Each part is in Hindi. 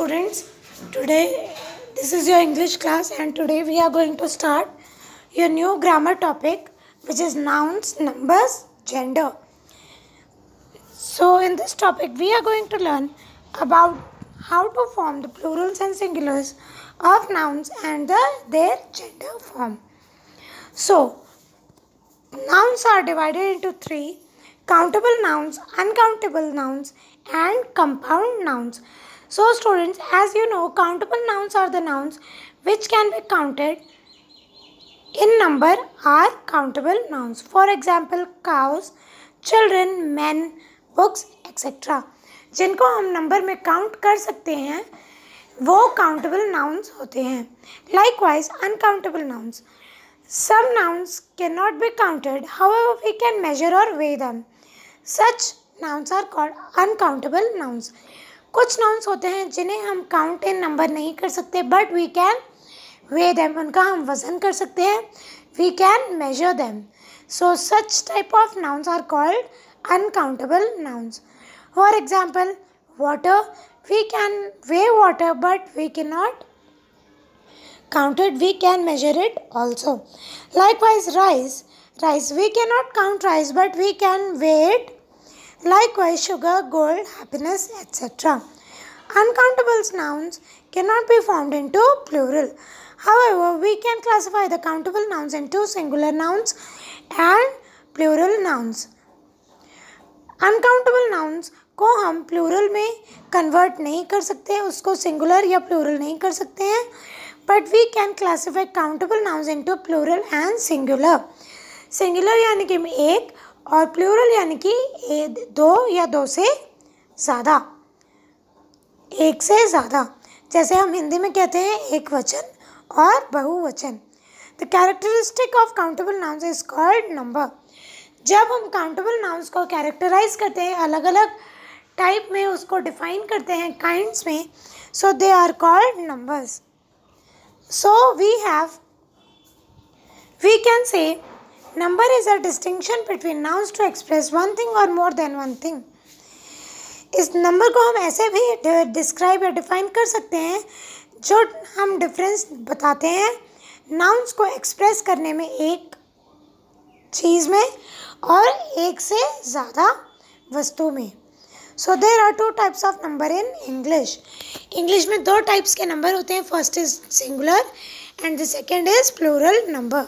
students today this is your english class and today we are going to start your new grammar topic which is nouns numbers gender so in this topic we are going to learn about how to form the plurals and singulars of nouns and the, their gender form so nouns are divided into three countable nouns uncountable nouns and compound nouns So students, as you know, countable nouns are the nouns which can be counted in number are countable nouns. For example, cows, children, men, books, etc. जिनको हम नंबर में काउंट कर सकते हैं वो काउंटेबल नाउन्स होते हैं likewise uncountable nouns some nouns can not be counted how we can measure और weigh them such nouns are called uncountable nouns कुछ नाउन्स होते हैं जिन्हें हम काउंट इन नंबर नहीं कर सकते but we can weigh them उनका हम वज़न कर सकते हैं we can measure them so such type of nouns are called uncountable nouns for example water we can weigh water but we can not we can measure it also likewise rice rice we can not count rice but we can weigh it likewise sugar, gold, happiness, etc. uncountable nouns cannot be formed into plural. However, we can classify the countable nouns into singular nouns and plural nouns. uncountable nouns को हम प्लूरल में कन्वर्ट नहीं कर सकते हैं उसको सिंगुलर या प्लूरल नहीं कर सकते हैं but we can classify countable nouns into plural and singular singular यानी कि एक और प्लूरल यानी कि दो या दो से ज़्यादा एक से ज़्यादा जैसे हम हिंदी में कहते हैं एक वचन और बहुवचन the characteristic of countable nouns is called number जब हम काउंटेबल नाउन्स को कैरेक्टराइज करते हैं अलग अलग टाइप में उसको डिफाइन करते हैं काइंड्स में so they are called numbers so we have we can say Number is a distinction between nouns to express one thing or more than one thing. इस नंबर को हम ऐसे भी डिस्क्राइब या डिफाइन कर सकते हैं जो हम डिफरेंस बताते हैं नाउंस को एक्सप्रेस करने में एक चीज़ में और एक से ज़्यादा वस्तु में so there are two types of number in English English में दो टाइप्स के नंबर होते हैं first is singular and the second is plural number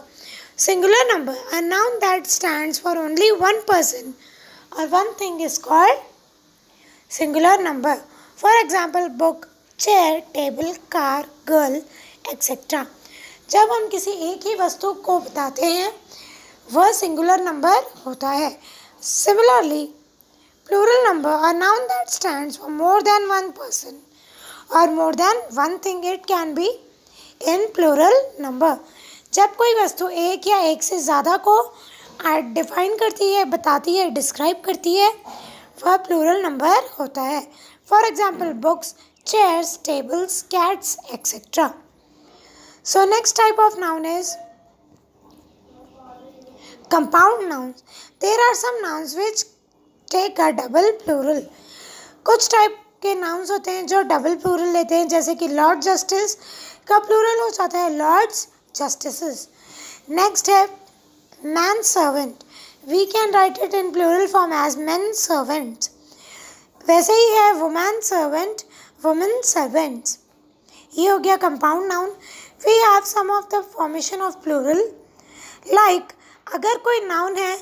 Singular number, a noun that stands for only one person or one thing is called singular number. For example, book, chair, table, car, girl, etc. जब हम किसी एक ही वस्तु को बताते हैं वह सिंगुलर नंबर होता है similarly plural number a noun that stands for more than one person और more than one thing it can be in plural number जब कोई वस्तु एक या एक से ज़्यादा को डिफाइन करती है बताती है डिस्क्राइब करती है वह प्लूरल नंबर होता है for example books chairs tables cats etcetera so next type of noun is compound nouns there are some nouns which take a double plural कुछ टाइप के नाउन्स होते हैं जो डबल प्लूरल लेते हैं जैसे कि लॉर्ड जस्टिस का प्लूरल हो जाता है लॉर्ड्स justices. Next है man servant. We can write it in plural form as men servants. वैसे ही है woman servant, women servants. ये हो गया compound noun. We have some of the formation of plural. Like अगर कोई noun है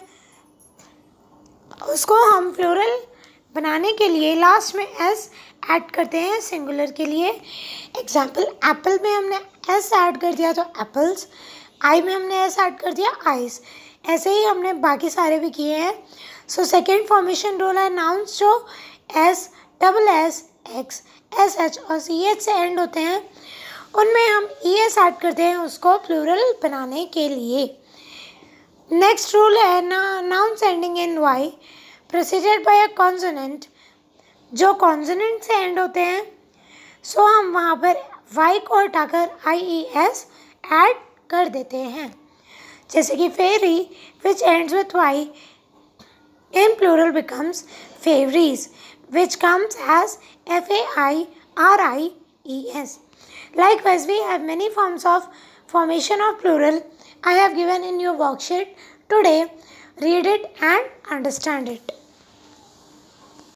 उसको हम plural बनाने के लिए लास्ट में एस ऐड करते हैं सिंगुलर के लिए एग्जाम्पल एप्पल में हमने एस ऐड कर दिया तो एप्पल्स आई में हमने एस ऐड कर दिया आइस ऐसे ही हमने बाकी सारे भी किए हैं सो सेकेंड फॉर्मेशन रोल है नाउंस जो S double S X S H और सी एच से एंड होते हैं उनमें हम ई एस ऐड करते हैं उसको प्लूरल बनाने के लिए नेक्स्ट रूल है ना nouns ending in Y proceeded by a consonant जो कॉन्जोनेंट से एंड होते हैं सो हम वहाँ पर वाई को हटाकर आई ई एस एड कर देते हैं जैसे कि ferry which ends with Y in plural becomes ferries which comes as F A I R I E S ways we have many forms of formation of plural. I have given in your worksheet today read it and understand it